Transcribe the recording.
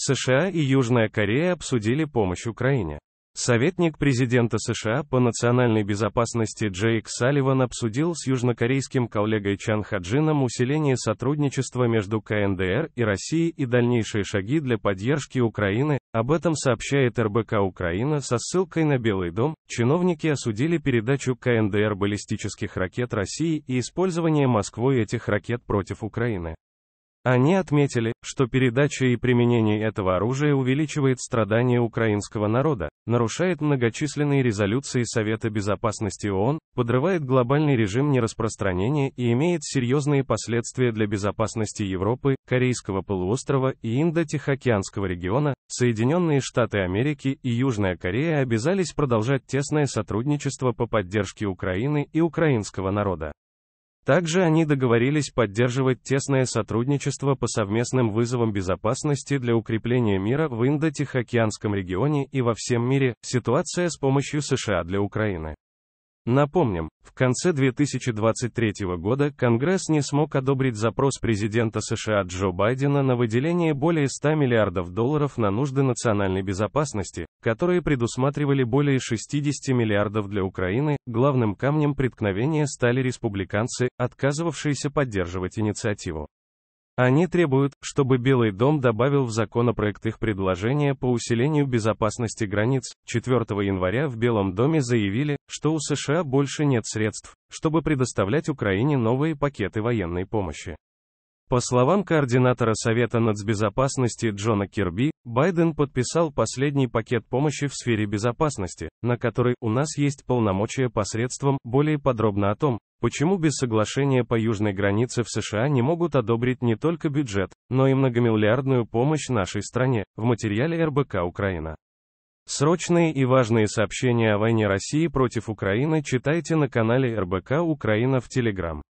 США и Южная Корея обсудили помощь Украине. Советник президента США по национальной безопасности Джейк Салливан обсудил с южнокорейским коллегой Чан Хаджином усиление сотрудничества между КНДР и Россией и дальнейшие шаги для поддержки Украины, об этом сообщает РБК Украина со ссылкой на Белый дом. Чиновники осудили передачу КНДР баллистических ракет России и использование Москвой этих ракет против Украины. Они отметили, что передача и применение этого оружия увеличивает страдания украинского народа, нарушает многочисленные резолюции Совета Безопасности ООН, подрывает глобальный режим нераспространения и имеет серьезные последствия для безопасности Европы, Корейского полуострова и Индо-Тихоокеанского региона. Соединенные Штаты Америки и Южная Корея обязались продолжать тесное сотрудничество по поддержке Украины и украинского народа. Также они договорились поддерживать тесное сотрудничество по совместным вызовам безопасности для укрепления мира в Индо-Тихоокеанском регионе и во всем мире, ситуация с помощью США для Украины. Напомним, в конце 2023 года Конгресс не смог одобрить запрос президента США Джо Байдена на выделение более 100 миллиардов долларов на нужды национальной безопасности, которые предусматривали более 60 миллиардов для Украины. Главным камнем преткновения стали республиканцы, отказывавшиеся поддерживать инициативу. Они требуют, чтобы Белый дом добавил в законопроект их предложение по усилению безопасности границ. 4 января в Белом доме заявили, что у США больше нет средств, чтобы предоставлять Украине новые пакеты военной помощи. По словам координатора Совета нацбезопасности Джона Кирби, Байден подписал последний пакет помощи в сфере безопасности, на который у нас есть полномочия посредством, более подробно о том, Почему без соглашения по южной границе в США не могут одобрить не только бюджет, но и многомиллиардную помощь нашей стране, в материале РБК «Украина». Срочные и важные сообщения о войне России против Украины читайте на канале РБК «Украина» в Телеграм.